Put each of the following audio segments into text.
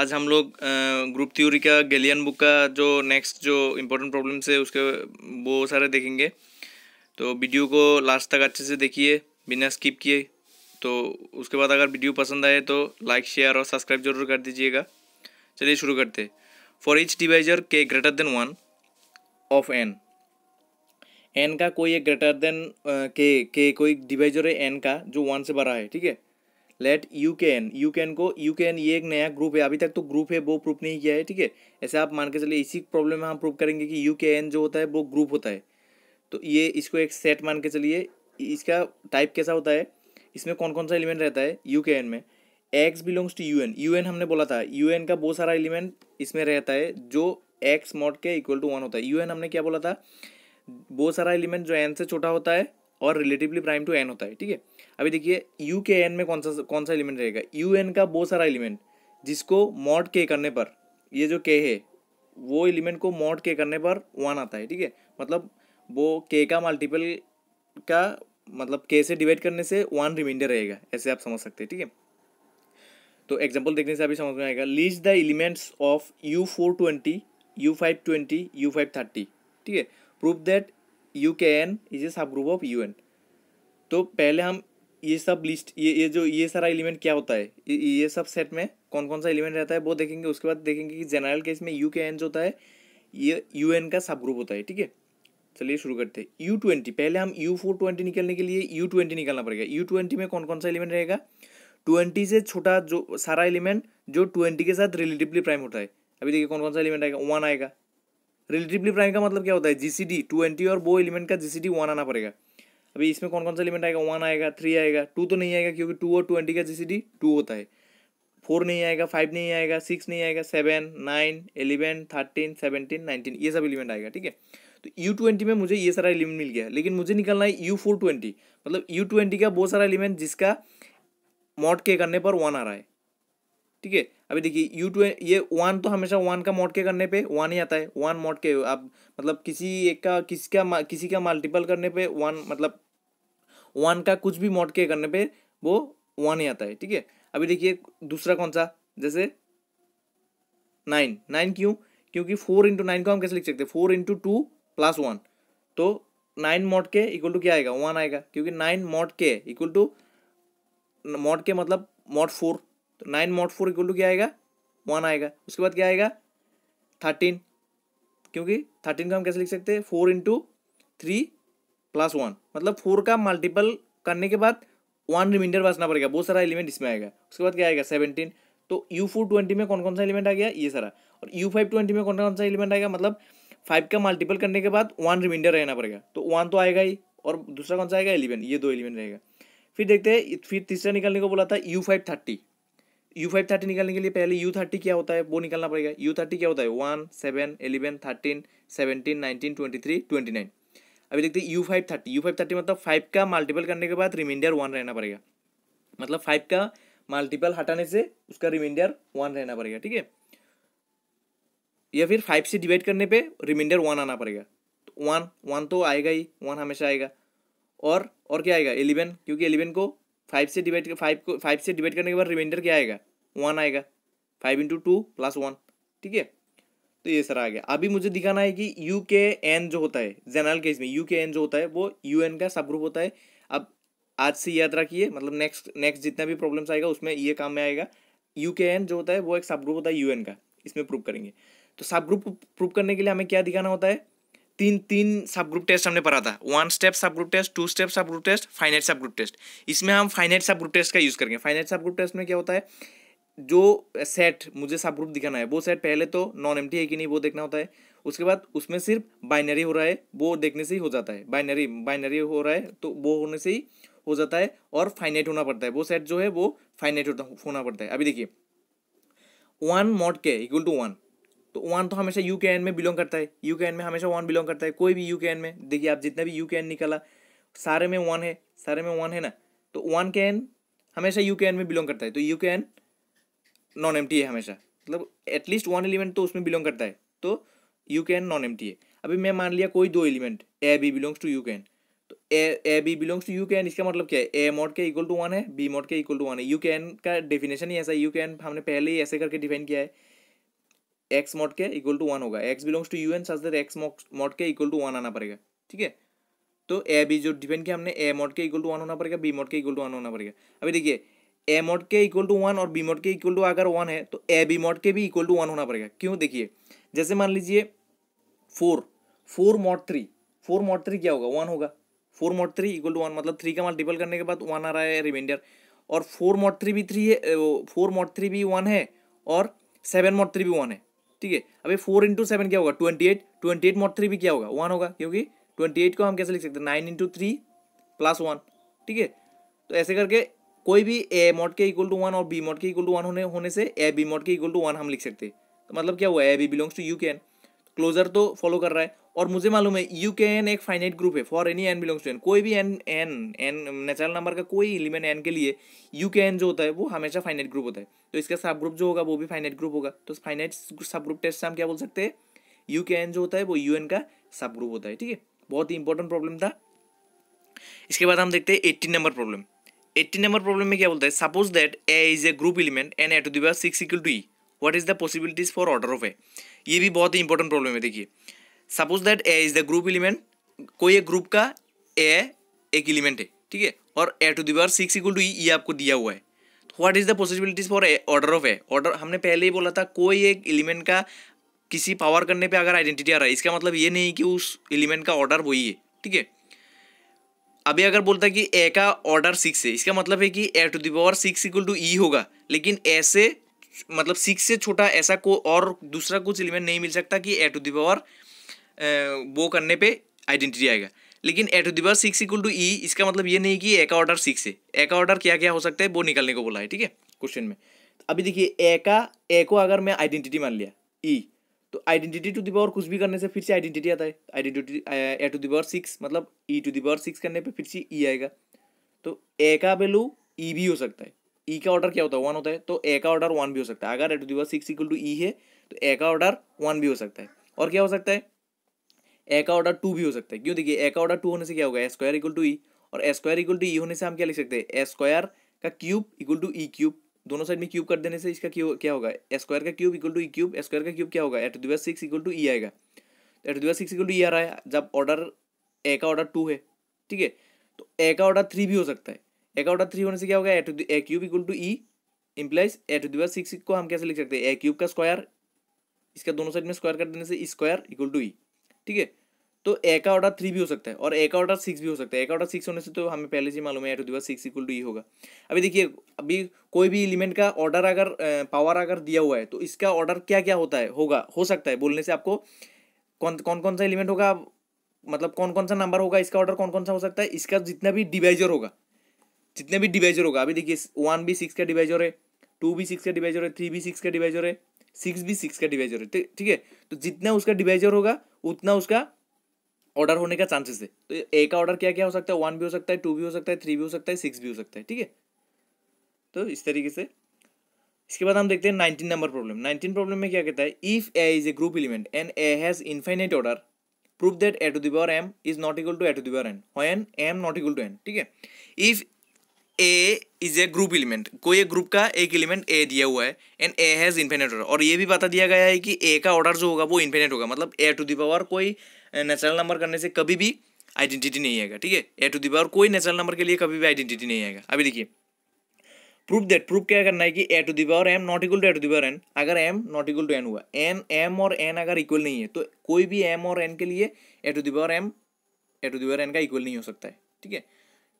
आज हम लोग ग्रुप थ्योरी का गैलियन बुक का जो नेक्स्ट जो इम्पोर्टेंट प्रॉब्लम्स है उसके वो सारे देखेंगे तो वीडियो को लास्ट तक अच्छे से देखिए बिना स्किप किए तो उसके बाद अगर वीडियो पसंद आए तो लाइक शेयर और सब्सक्राइब जरूर कर दीजिएगा चलिए शुरू करते for each divisor k greater than one of n n का कोई एक ग्रेटर देन के के कोई डिवाइजर है एन का जो वन से बड़ा है ठीक है let U k n U can n को यू कैन एन ये एक नया ग्रुप है अभी तक तो ग्रुप है वो प्रूफ नहीं किया है ठीक है ऐसे आप मान के चलिए इसी प्रॉब्लम में हम प्रूफ करेंगे कि यू कैन एन जो होता है वो ग्रुप होता है तो ये इसको एक सेट मान के चलिए इसका टाइप कैसा होता है इसमें कौन कौन सा एलिमेंट रहता है यू के एन में x belongs to U n U n हमने बोला था यू एन का बहुत सारा एलिमेंट इसमें रहता है जो x mod k equal to one होता है यू एन हमने क्या बोला था बहुत सारा एलिमेंट जो एन से छोटा होता है और रिलेटिवली प्राइम टू एन होता है ठीक है अभी देखिए यू के एन में कौन सा कौन सा एलिमेंट रहेगा यू एन का बहुत सारा एलिमेंट जिसको मॉड के करने पर ये जो के है वो एलिमेंट को मॉड के करने पर वन आता है ठीक है मतलब वो के का मल्टीपल का मतलब के से डिवाइड करने से वन रिमाइंडर रहेगा ऐसे आप समझ सकते हैं ठीक है तो एग्जाम्पल देखने से अभी समझ में आएगा list the elements of U four twenty U five twenty U five thirty ठीक है proof that U k n is a subgroup of you n तो पहले हम ये सब लिस्ट ये ये जो ये सारा एलिमेंट क्या होता है ये, सब सेट में कौन कौन सा एलिमेंट रहता है वो देखेंगे उसके बाद देखेंगे कि जनरल केस में यू के एन जो होता है ये यू एन का सब ग्रुप होता है ठीक है चलिए शुरू करते हैं यू ट्वेंटी पहले हम यू फोर ट्वेंटी निकलने के लिए यू ट्वेंटी निकालना पड़ेगा यू ट्वेंटी में कौन कौन सा एलिमेंट रहेगा ट्वेंटी से छोटा जो सारा एलिमेंट जो ट्वेंटी के साथ रिलेटिवली प्राइम होता है अभी देखिए कौन कौन सा एलिमेंट आएगा वन आएगा रिलेटिवली प्राइम का मतलब क्या होता है जीसीडी ट्वेंटी और वो एलिमेंट का जीसीडी वन आना पड़ेगा अभी इसमें कौन कौन सा एलिमेंट आएगा वन आएगा थ्री आएगा टू तो नहीं आएगा क्योंकि टू और ट्वेंटी का जी टू होता है फोर नहीं आएगा फाइव नहीं आएगा सिक्स नहीं आएगा seven nine eleven thirteen seventeen nineteen ये सब एलिमेंट आएगा ठीक है तो यू ट्वेंटी में मुझे ये सारा एलिमेंट मिल गया लेकिन मुझे निकलना है यू फोर ट्वेंटी मतलब यू ट्वेंटी का बहुत सारा एलिमेंट जिसका मॉड के करने पर वन आ रहा है ठीक है अभी देखिए यू टू ये वन तो हमेशा वन का मोड के करने पे वन ही आता है वन मोड के आप मतलब किसी एक का किसी का किसी का मल्टीपल करने पे वन मतलब वन का कुछ भी मोड के करने पे वो वन ही आता है ठीक है अभी देखिए दूसरा कौन सा जैसे नाइन नाइन क्यों क्योंकि फोर इंटू नाइन को हम कैसे लिख सकते हैं four into two plus one तो nine mod k equal to क्या आएगा वन आएगा क्योंकि nine mod k equal to mod के मतलब मोट फोर तो nine mod four equal to क्या आएगा वन आएगा उसके बाद क्या आएगा थर्टीन क्योंकि थर्टीन का हम कैसे लिख सकते हैं four into three plus one मतलब फोर का मल्टीपल करने के बाद वन रिमाइंडर बचना पड़ेगा बहुत सारा एलिमेंट इसमें आएगा उसके बाद क्या आएगा सेवनटीन तो यू फोर ट्वेंटी में कौन कौन सा एलिमेंट आ गया ये सारा और यू फाइव ट्वेंटी में कौन कौन सा एलिमेंट आएगा मतलब फाइव का मल्टीपल करने के बाद वन रिमाइंडर रहना पड़ेगा तो वन तो आएगा ही और दूसरा कौन सा आएगा एलिमेंट ये दो एलिमेंट रहेगा फिर देखते हैं फिर तीसरा निकालने को बोला था U five thirty U five thirty निकालने के लिए पहले यू थर्टी क्या होता है वो निकालना पड़ेगा यू थर्टी क्या होता है one seven eleven thirteen seventeen nineteen twenty three twenty nine अभी देखते हैं U five thirty U five thirty मतलब फाइव का मल्टीपल करने के बाद रिमाइंडर वन रहना पड़ेगा मतलब फाइव का मल्टीपल हटाने से उसका रिमाइंडर वन रहना पड़ेगा ठीक है या फिर फाइव से डिवाइड करने पे रिमाइंडर वन आना पड़ेगा वन तो वन तो आएगा ही वन हमेशा आएगा और और क्या आएगा एलेवन क्योंकि एलेवन को फाइव से डिवाइड फाइव को फाइव से डिवाइड करने के बाद रिमाइंडर क्या आएगा वन आएगा five into two plus one ठीक है तो ये सर आ गया अभी मुझे दिखाना है कि यू के एन जो होता है जनरल केस में यू के एन जो होता है वो यू एन का सब ग्रुप होता है अब आज से याद रखिए मतलब नेक्स्ट नेक्स्ट जितना भी प्रॉब्लम्स आएगा उसमें ये काम में आएगा यू के एन जो होता है वो एक सब ग्रुप होता है यू एन का इसमें प्रूव करेंगे तो सब ग्रुप प्रूव करने के लिए हमें क्या दिखाना होता है तीन तीन सब ग्रुप टेस्ट हमने पढ़ा था one step subgroup test two step subgroup test finite subgroup test इसमें हम फाइनेट सब ग्रुप टेस्ट का यूज़ करेंगे फाइनेट सब ग्रुप टेस्ट में क्या होता है जो सेट मुझे सब ग्रुप दिखाना है वो सेट पहले तो नॉन एम है कि नहीं वो देखना होता है उसके बाद उसमें सिर्फ बाइनरी हो रहा है वो देखने से ही हो जाता है बाइनरी बाइनरी हो रहा है तो वो होने से ही हो जाता है और फाइनेट होना पड़ता है वो सेट जो है वो फाइनेट होना पड़ता है अभी देखिए one mod k equal to one तो वन तो हमेशा यू के एन में बिलोंग करता है यू के एन में हमेशा वन बिलोंग करता है कोई भी यू के एन में देखिए आप जितना भी यू के एन निकाला सारे में वन है सारे में वन है ना तो वन के एन हमेशा यू के एन में बिलोंग करता है तो you k N non M है हमेशा मतलब एटलीस्ट वन एलिमेंट तो उसमें बिलोंग करता है तो you k N non M है अभी मैं मान लिया कोई दो element a b belongs to U n तो a a b belongs to U n इसका मतलब क्या है a mod k equal to one है b mod k equal to one है यू एन का डेफिनेशन ही ऐसा है यू एन हमने पहले ही ऐसे करके डिफाइन किया है x mod k equal to one होगा x belongs to U n such that x mod k equal to one आना पड़ेगा ठीक है तो ए बी जो डिपेंड किया हमने a mod k equal to one होना पड़ेगा b mod k equal to one होना पड़ेगा अभी देखिए a mod k equal to one और b mod k equal to अगर वन है तो ए बी मॉड के भी इक्वल टू वन होना पड़ेगा क्यों देखिए जैसे मान लीजिए four four mod three four mod three क्या होगा वन होगा four mod three equal to one मतलब थ्री का मल्टीपल करने के बाद वन आ रहा है रिमाइंडर और फोर मॉड थ्री भी थ्री है फोर मॉड थ्री भी वन है और सेवन मॉड थ्री भी वन है ठीक है अभी फोर इंटू सेवन क्या होगा twenty eight twenty eight mod three भी क्या होगा वन होगा क्योंकि ट्वेंटी एट को हम कैसे लिख सकते हैं nine into three plus one ठीक है तो ऐसे करके कोई भी a mod k equal to one और b mod k equal to one होने होने से A B mod k equal to one हम लिख सकते हैं तो मतलब क्या हुआ a b belongs to U can closure तो फॉलो कर रहा है और मुझे मालूम है यू के एन एक फाइनाइट ग्रुप है for any n belongs to N कोई भी n n n natural number का कोई एलिमेंट एन के लिए यू के एन जो होता है वो हमेशा फाइनाइट ग्रुप होता है तो इसका सब ग्रुप जो होगा वो भी फाइनाइट ग्रुप होगा तो फाइनाइट सब ग्रुप टेस्ट से हम क्या बोल सकते हैं यू के एन जो होता है वो यू एन का सब ग्रुप होता है ठीक है बहुत ही इंपॉर्टेंट प्रॉब्लम था इसके बाद हम देखते हैं eighteen number problem eighteen number problem में क्या बोलता है suppose that a is a group element and a to the power six equal to e what is the possibilities for order of a ये भी बहुत ही इंपॉर्टेंट प्रॉब्लम है देखिए suppose that a is the group element कोई एक group का ए एक एलिमेंट है ठीक है और a to the power six equal to ये आपको दिया हुआ है what is the possibilities for order of a order हमने पहले ही बोला था कोई एक एलिमेंट का किसी पावर करने पे अगर आइडेंटिटी आ रहा है इसका मतलब ये नहीं कि उस एलिमेंट का ऑर्डर वही है ठीक है अभी अगर बोलता है कि ए का ऑर्डर सिक्स है इसका मतलब है कि a to the power six equal to e होगा लेकिन ए से मतलब सिक्स से छोटा ऐसा को और दूसरा कुछ एलिमेंट नहीं मिल सकता कि ए टू दावर वो करने पे आइडेंटिटी आएगा लेकिन a to the power six equal to e इसका मतलब ये नहीं कि ए का ऑर्डर सिक्स है ए ऑर्डर क्या क्या हो सकता है वो निकालने को बोला है ठीक है क्वेश्चन में अभी देखिए ए का ए को अगर मैं आइडेंटिटी मान लिया ई e, तो आइडेंटिटी टू दावर कुछ भी करने से फिर से आइडेंटिटी आता है identity a to the power six मतलब ई टू दिवर सिक्स करने पे फिर से ई e आएगा तो ए का वैल्यू ई e भी हो सकता है ई का ऑर्डर क्या होता है वन होता है तो ए का ऑर्डर वन भी हो सकता है अगर a to the power six equal to e है तो ए का ऑर्डर वन भी हो सकता है और क्या हो सकता है ए का ऑर्डर टू भी हो सकता है क्यों देखिए ए का ऑर्डर टू होने से क्या होगा a square equal to e और a square equal to e होने से हम क्या लिख सकते हैं ए स्क्वायर का cube equal to e cube दोनों साइड में क्यूब कर देने से इसका क्या होगा ए स्क्वायर का cube equal to e cube a square का क्यूब क्या होगा एट दिवस सिक्स इक्वल टू ई आएगा एट दुआ सिक्स इक्वल टू ई आ रहा है जब ऑर्डर ए का ऑर्डर टू है ठीक है तो ए का ऑर्डर थ्री भी हो सकता है ए का ऑर्डर थ्री होने से क्या होगा एट a cube equal to e implies a to दिवस सिक्स को हम कैसे लिख सकते हैं ए क्यूब का स्क्वायर इसका दोनों साइड में स्क्वायर कर देने से स्क्वायर इक्वल टू ई ठीक है तो ए का ऑर्डर थ्री भी हो सकता है और ए का ऑर्डर सिक्स भी हो सकता है ए का ऑर्डर सिक्स होने से तो हमें पहले से मालूम है टू दिवस सिक्स इक्वल टू ई होगा अभी देखिए अभी कोई भी एलिमेंट का ऑर्डर अगर पावर अगर दिया हुआ है तो इसका ऑर्डर क्या क्या होता है होगा हो सकता है बोलने से आपको कौन कौन कौन सा एलिमेंट होगा मतलब कौन कौन सा नंबर होगा इसका ऑर्डर कौन कौन सा हो सकता है इसका जितना भी डिवाइजर होगा जितने भी डिवाइजर होगा अभी देखिए वन भी सिक्स का डिवाइजर है टू भी सिक्स का डिवाइजर है थ्री भी सिक्स का डिवाइजर है सिक्स भी सिक्स का डिवाइजर है ठीक है तो जितना उसका डिवाइजर होगा उतना उसका ऑर्डर होने का चांसेस है तो ए का ऑर्डर क्या क्या हो सकता है वन भी हो सकता है टू भी हो सकता है थ्री भी हो सकता है सिक्स भी हो सकता है ठीक है तो इस तरीके से इसके बाद हम देखते हैं nineteen number problem nineteen problem में क्या कहता है if a is a group element and a has infinite order prove that a to the power m is not equal to a to the power n n m not equal to n ठीक है if a is a group element कोई एक group का एक element ए दिया हुआ है and a has infinite order और ये भी बता दिया गया है कि ए का ऑर्डर जो होगा वो इन्फिनेट होगा मतलब ए टू दावर कोई नेचुरल नंबर करने से कभी भी आइडेंटिटी नहीं आएगा ठीक है ए टू दावर कोई नेचुरल नंबर के लिए कभी भी आइडेंटिटी नहीं आएगा अभी देखिए प्रूफ दैट प्रूफ क्या करना है कि a to the power m not equal to a to the power n अगर m not equal to n हुआ एन एम और एन अगर इक्वल नहीं है तो कोई भी एम और एन के लिए a to the power m a to the power n का इक्वल नहीं हो सकता है ठीक है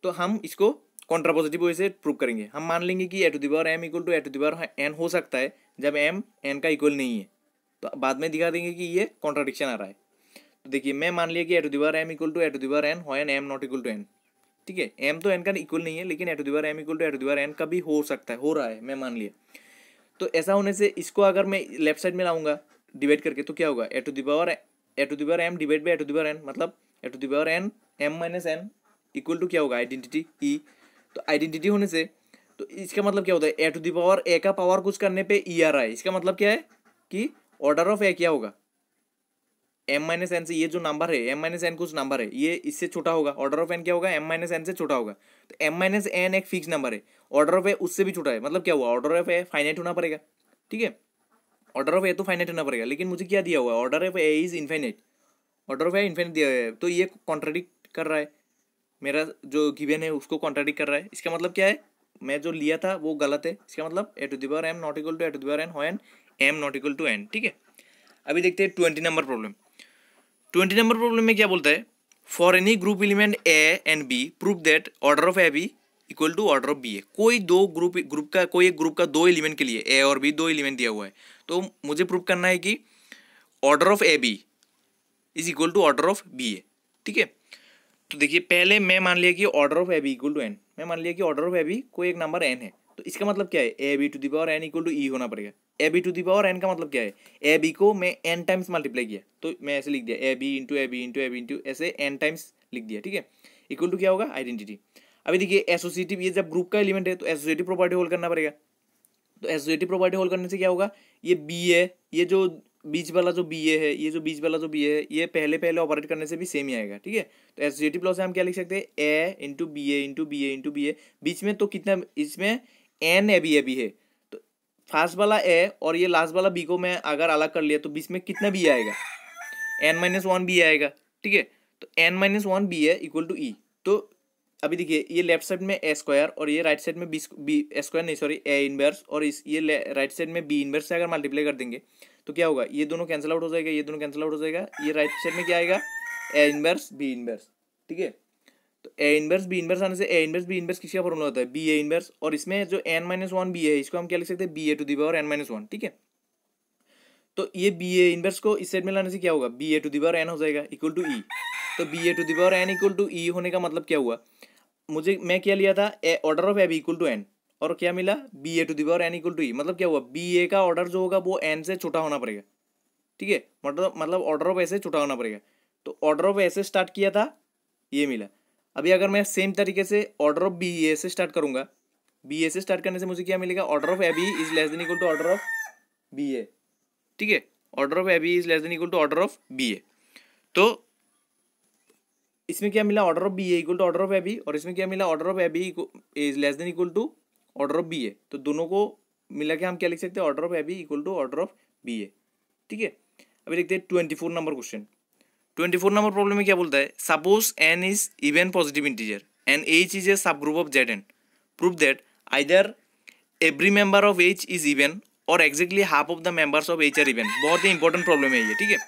तो हम इसको कॉन्ट्रा पॉजिटिव से प्रूव करेंगे हम मान लेंगे कि a to the power m equal to a to the power n हो सकता है जब एम एन का इक्वल नहीं है तो बाद में दिखा देंगे कि ये कॉन्ट्राडिक्शन आ रहा है तो देखिए मैं मान लिया कि a to the power m equal to a to the power n हो n m not equal to n ठीक है एम तो एन का इक्वल नहीं है लेकिन a to the power m equal to a to the power n का भी हो सकता है हो रहा है मैं मान लिया तो ऐसा होने से इसको अगर मैं लेफ्ट साइड में लाऊंगा डिवाइड करके तो क्या होगा a to the power a to the power m divide by a to the power n मतलब a to the power n m minus n equal to क्या होगा आइडेंटिटी ई e, तो आइडेंटिटी होने से तो इसका मतलब क्या होता है ए टू दी पावर ए का पावर कुछ करने पे ई आर है इसका मतलब क्या है कि ऑर्डर ऑफ ए क्या होगा एम माइनस एन से ये जो नंबर है एम माइनस एन कुछ नंबर है ये इससे छोटा होगा ऑर्डर ऑफ एन क्या होगा एम माइनस एन से छोटा होगा तो एम माइनस एन एक फिक्स नंबर है ऑर्डर ऑफ ए उससे भी छोटा है मतलब क्या हुआ ऑर्डर ऑफ ए फाइनाइट होना पड़ेगा ठीक है ऑर्डर ऑफ ए तो फाइनाइट होना पड़ेगा लेकिन मुझे क्या दिया हुआ है order of a is infinite order of a infinite दिया हुआ है तो ये कॉन्ट्रेडिक्ट कर रहा है मेरा जो गिवेन है उसको कॉन्ट्राडिक कर रहा है इसका मतलब क्या है मैं जो लिया था वो गलत है इसका मतलब a to the power m not equal to a to the power n हो n m not equal to n ठीक है अभी देखते हैं twenty number problem twenty number problem में क्या बोलता है for any group element a and b prove that order of a b equal to order of b है कोई दो ग्रुप ग्रुप का कोई एक ग्रुप का दो एलिमेंट के लिए ए और बी दो एलिमेंट दिया हुआ है तो मुझे प्रूव करना है कि order of a b is equal to order of b है ठीक है तो देखिए पहले मैं मान लिया कि order of a b equal to n मैं मान लिया कि ऑर्डर ऑफ ए बी कोई एक नंबर एन है तो इसका मतलब क्या है a b to the power n equal to e होना पड़ेगा a b to the power n का मतलब क्या है ए बी को मैं एन टाइम्स मल्टीप्लाई किया तो मैं ऐसे लिख दिया a b into a b into a b into ऐसे एन टाइम्स लिख दिया ठीक है इक्वल टू क्या होगा आइडेंटिटी अभी देखिए एसोसिएटिव ये जब ग्रुप का एलिमेंट है तो एसोसिएटिव प्रॉपर्टी होल्ड करना पड़ेगा तो एसोसिएटिव प्रॉपर्टी होल्ड करने से क्या होगा ये बी है ये जो बीच वाला जो बी ए है ये जो बीच वाला जो बी ए है ये पहले पहले ऑपरेट करने से भी सेम ही आएगा ठीक है तो एस जी टी प्लस हम क्या लिख सकते हैं a into b a into b a into b a बीच में तो कितना इसमें n a b a b है तो फर्स्ट वाला ए और ये लास्ट वाला बी को मैं अगर अलग कर लिया तो बीच में कितना बी आएगा एन माइनस वन बी आएगा ठीक है तो n minus one b a equal to e तो अभी देखिए ये लेफ्ट साइड में ए स्क्वायर और ये राइट साइड में बी बी स्क्वायर नहीं सॉरी ए इनवर्स और इस ये राइट साइड में बी इनवर्स से अगर मल्टीप्लाई कर देंगे तो क्या होगा ये दोनों कैंसिल आउट हो जाएगा ये दोनों कैंसिल आउट हो जाएगा ये राइट साइड में क्या आएगा ए इनवर्स बी इनवर्स ठीक है तो ए इनवर्स बी इनवर्स आने से ए इनवर्स बी इनवर्स किसी का फॉर्मूला होता है बी ए इनवर्स और इसमें जो एन माइनस वन बी है इसको हम क्या लिख सकते हैं b a to the power n minus one ठीक है तो ये बी ए इनवर्स को इस साइड में लाने से क्या होगा b a to the power n हो जाएगा इक्वल टू ई तो b a to the power n equal to e होने का मतलब क्या हुआ मुझे मैं क्या लिया था order of a b equal to n और क्या मिला b a to the power n equal to e मतलब क्या हुआ बी ए का ऑर्डर जो होगा वो एन से छोटा होना पड़ेगा ठीक है मतलब मतलब ऑर्डर ऑफ ऐसे छोटा होना पड़ेगा तो ऑर्डर ऑफ ऐसे स्टार्ट किया था ये मिला अभी अगर मैं सेम तरीके से ऑर्डर ऑफ बी ए से स्टार्ट करूंगा बी ए से स्टार्ट करने से मुझे क्या मिलेगा order of a b is less than equal to order of b a ठीक है order of a b is less than equal to order of b a तो इसमें क्या मिला order of b a equal to order of a b और इसमें क्या मिला order of a b is less than equal to order of b a तो दोनों को मिला के हम क्या लिख सकते हैं order of a b equal to order of b a ठीक है अभी देखते हैं twenty four number question twenty four number problem में क्या बोलता है suppose n is even positive integer n H is a subgroup of Z n prove that either every member of H is even और exactly half of the members of H are even बहुत ही important problem है ये ठीक है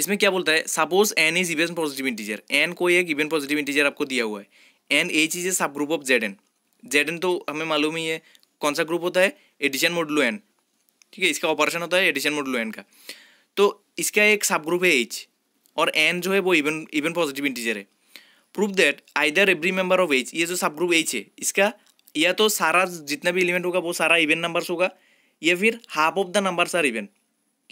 इसमें क्या बोलता है suppose n is even positive integer n कोई एक इवन पॉजिटिव इंटीजर आपको दिया हुआ है N H is a subgroup of Z n Z तो हमें मालूम ही है कौन सा ग्रुप होता है एडिशन मोडलो एन ठीक है इसका ऑपरेशन होता है एडिशन मोडलो एन का तो इसका एक सब ग्रुप है एच और एन जो है वो इवन इवन पॉजिटिव इंटीजर है proof that either every member of H ये जो सब ग्रुप एच है इसका या तो सारा जितना भी एलिमेंट होगा वो सारा इवेंट नंबर्स होगा या फिर half of the numbers are even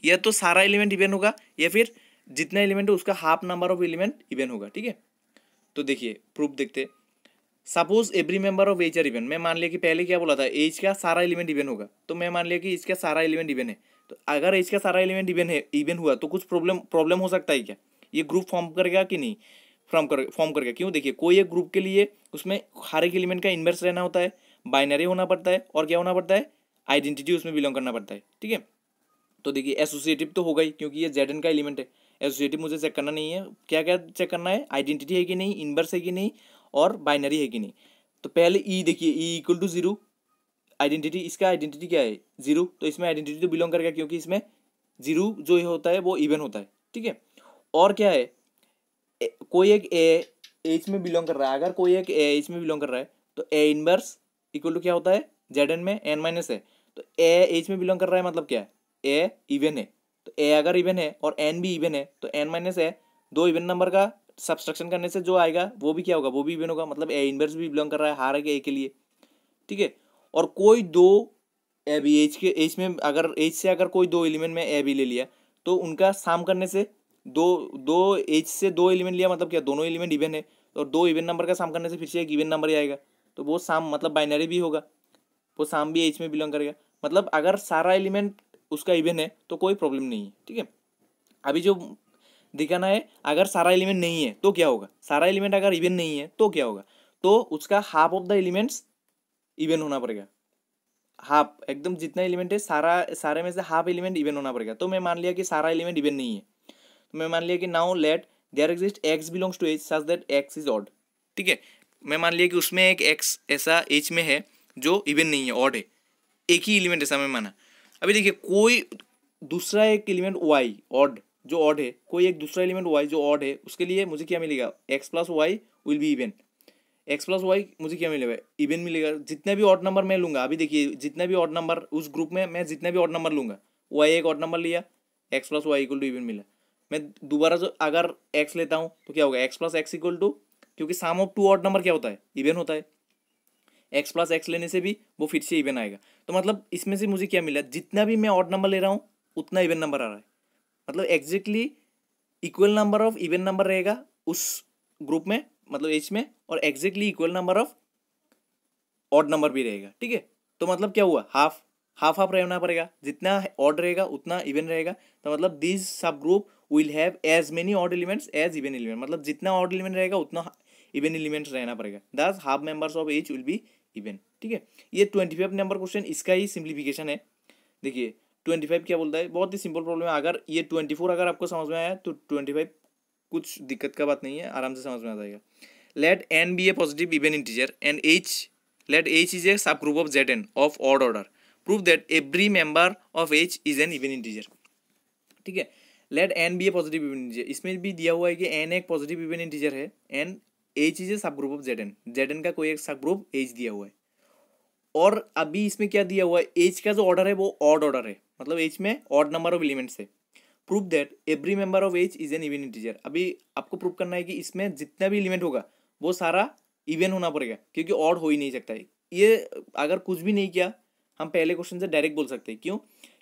या तो सारा एलिमेंट इवेंट होगा या फिर जितना एलिमेंट है उसका half number of element even होगा ठीक है तो देखिए प्रूफ देखते suppose every member of H are even मैं मान लिया कि पहले क्या बोला था एज का सारा एलिमेंट इवेंट होगा तो मैं मान लिया कि इसका सारा एलिमेंट इवेंट है तो अगर एज का सारा एलिमेंट इवेंट है इवेंट हुआ तो कुछ प्रॉब्लम प्रॉब्लम हो सकता है क्या ये ग्रुप फॉर्म करेगा कि नहीं फॉर्म कर फॉर्म करेगा क्यों देखिए कोई एक ग्रुप के लिए उसमें हर एक एलिमेंट का इन्वर्स रहना होता है बाइनरी होना पड़ता है और क्या होना पड़ता है आइडेंटिटी उसमें बिलोंग करना पड़ता है ठीक है तो देखिए एसोसिएटिव तो होगा ही क्योंकि ये जेड का एलिमेंट है एसोसिएटिव मुझे चेक करना नहीं है क्या क्या चेक करना है आइडेंटिटी है कि नहीं इन्वर्स है कि नहीं और बाइनरी है कि नहीं तो पहले ई e देखिए e equal to zero identity इसका आइडेंटिटी क्या है जीरो तो इसमें आइडेंटिटी तो बिलोंग करेगा क्योंकि इसमें जीरो जो होता है वो इवन होता है ठीक है और क्या है ए, कोई एक ए एच में बिलोंग कर रहा है अगर कोई एक ए एच में बिलोंग कर रहा है तो ए इनवर्स इक्वल टू क्या होता है जेड एन में एन माइनस है तो ए एच में बिलोंग कर रहा है मतलब क्या है ए इवन है तो ए अगर इवन है और एन भी इवन है तो एन माइनस है दो इवन नंबर का सब्सट्रक्शन करने से जो आएगा वो भी क्या होगा वो भी इवन होगा मतलब ए इनवर्स भी बिलोंग कर रहा है हार है ए के लिए ठीक है और कोई दो ए बी एच के एच में अगर एच से अगर कोई दो एलिमेंट में ए बी ले लिया तो उनका साम करने से दो दो एच से दो एलिमेंट लिया मतलब क्या दोनों एलिमेंट इवन है और दो इवन नंबर का साम करने से फिर से एक इवन नंबर ही आएगा तो वो साम मतलब बाइनरी भी होगा वो साम भी एच में बिलोंग करेगा मतलब अगर सारा एलिमेंट उसका इवन है तो कोई प्रॉब्लम नहीं है ठीक है अभी जो दिखाना है अगर सारा एलिमेंट नहीं है तो क्या होगा सारा एलिमेंट अगर इवेंट नहीं है तो क्या होगा तो उसका half of the elements even होना पड़ेगा हाफ एकदम जितना एलिमेंट है सारा सारे में से हाफ एलिमेंट इवेंट होना पड़ेगा तो मैं मान लिया कि सारा एलिमेंट इवेंट नहीं है तो मैं मान लिया कि now let there exist x belongs to H such that x is odd ठीक है मैं मान लिया कि उसमें एक एक्स ऐसा एच में है जो इवेंट नहीं है ऑड है एक ही एलिमेंट ऐसा मैं माना अभी देखिए कोई दूसरा एक एलिमेंट वाई ऑड जो ऑड है कोई एक दूसरा एलिमेंट वाई जो ऑड है उसके लिए मुझे क्या मिलेगा x plus y will be even x plus y मुझे क्या मिलेगा इवेंट मिलेगा जितने भी ऑड नंबर मैं लूँगा अभी देखिए जितने भी ऑड नंबर उस ग्रुप में मैं जितने भी ऑड नंबर लूँगा वाई एक ऑड नंबर लिया x plus y equal to even मिला मैं दोबारा जो अगर एक्स लेता हूँ तो क्या होगा x plus x equal to क्योंकि sum of to odd number क्या होता है इवेंट होता है एक्स प्लस एक्स लेने से भी वो फिर से इवेंट आएगा तो मतलब इसमें से मुझे क्या मिला जितना भी मैं ऑड नंबर ले रहा हूँ उतना इवेंट नंबर आ रहा है मतलब exactly equal number of even number रहेगा उस ग्रुप में मतलब एच में और exactly equal number of odd number भी रहेगा ठीक है तो मतलब क्या हुआ हाफ हाफ हाफ रहना पड़ेगा जितना ऑड रहेगा उतना इवन रहेगा तो मतलब this subgroup will have as many odd elements as even element मतलब जितना ऑड एलिमेंट रहेगा उतना इवन एलिमेंट्स रहना पड़ेगा thus half members of H will be even ठीक है ये ट्वेंटी फाइव नंबर क्वेश्चन इसका ही सिंप्लीफिकेशन है देखिए ट्वेंटी फाइव क्या बोलता है बहुत ही सिंपल प्रॉब्लम है अगर ये ट्वेंटी फोर अगर आपको समझ में आया तो ट्वेंटी फाइव कुछ दिक्कत का बात नहीं है आराम से समझ में आ जाएगा let n be a positive even integer and H let H is a subgroup of Z n of odd order prove that every member of H is an even integer ठीक है let n be a positive even integer इसमें भी दिया हुआ है कि n एक positive even integer है and H is a subgroup of Z n Z n का कोई एक सब ग्रुप एच दिया हुआ है और अभी इसमें क्या दिया हुआ है एच का जो ऑर्डर है वो ऑड ऑर्डर है मतलब एच में ऑड नंबर ऑफ एलिमेंट्स है proof that every member of H is an even integer अभी आपको प्रूफ करना है कि इसमें जितना भी एलिमेंट होगा वो सारा इवन होना पड़ेगा क्योंकि ऑड हो ही नहीं सकता है ये अगर कुछ भी नहीं किया हम पहले क्वेश्चन से डायरेक्ट बोल सकते हैं क्यों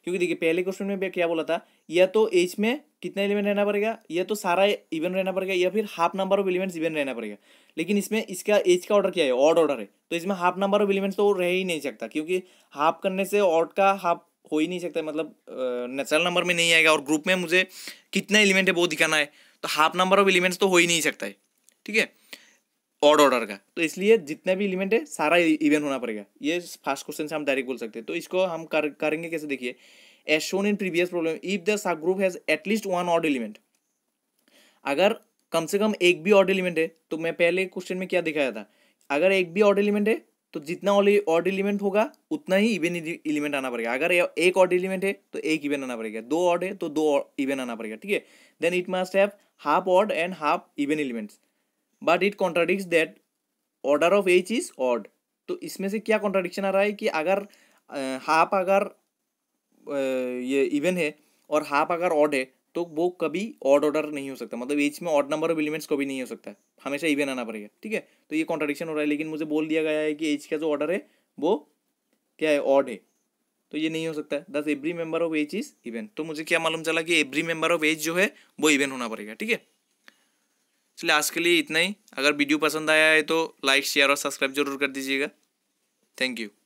क्योंकि देखिए पहले क्वेश्चन में क्या बोला था या तो एच में कितना एलिमेंट रहना पड़ेगा या तो सारा इवन रहना पड़ेगा या फिर half number of elements even रहना पड़ेगा लेकिन इसमें इसका एज का ऑर्डर क्या है ऑड ऑर्डर है तो इसमें हाफ नंबर ऑफ एलिमेंट्स तो रह ही नहीं सकता क्योंकि हाफ करने से ऑड का हाफ हो ही नहीं सकता मतलब नेचुरल नंबर में नहीं आएगा और ग्रुप में मुझे कितना एलिमेंट है वो दिखाना है तो हाफ नंबर ऑफ एलिमेंट्स तो हो ही नहीं सकता है ठीक है ऑड ऑर्डर का तो इसलिए जितना भी एलिमेंट है सारा इवेंट होना पड़ेगा ये फर्स्ट क्वेश्चन से हम डायरेक्ट बोल सकते हैं तो इसको हम कर, करेंगे कैसे देखिए as shown in previous problem if the subgroup has at least one odd element अगर कम से कम एक भी ऑड एलिमेंट है तो मैं पहले क्वेश्चन में क्या दिखाया था अगर एक भी ऑड एलिमेंट है तो जितना ऑर्ड एलिमेंट होगा उतना ही इवेन एलिमेंट आना पड़ेगा अगर एक ऑर्ड एलिमेंट है तो एक इवेंट आना पड़ेगा दो ऑर्ड है तो दो इवेंट आना पड़ेगा ठीक है then it must have half odd and half even elements but it contradicts that order of H is odd तो इसमें से क्या कॉन्ट्राडिक्शन आ रहा है कि अगर हाफ अगर ये इवेंट है और हाफ अगर ऑर्ड है तो वो कभी ऑड ऑर्डर नहीं हो सकता मतलब एच में ऑड नंबर ऑफ एलिमेंट्स कभी नहीं हो सकता हमेशा इवेन आना पड़ेगा ठीक है तो ये कॉन्ट्रडिक्शन हो रहा है लेकिन मुझे बोल दिया गया है कि एच का जो ऑर्डर है वो क्या है ऑड है तो ये नहीं हो सकता है thus every member of H is even तो मुझे क्या मालूम चला कि एवरी मेंबर ऑफ एच जो है वो इवेन होना पड़ेगा ठीक है चलिए आज के लिए इतना ही अगर वीडियो पसंद आया है तो लाइक शेयर और सब्सक्राइब जरूर कर दीजिएगा थैंक यू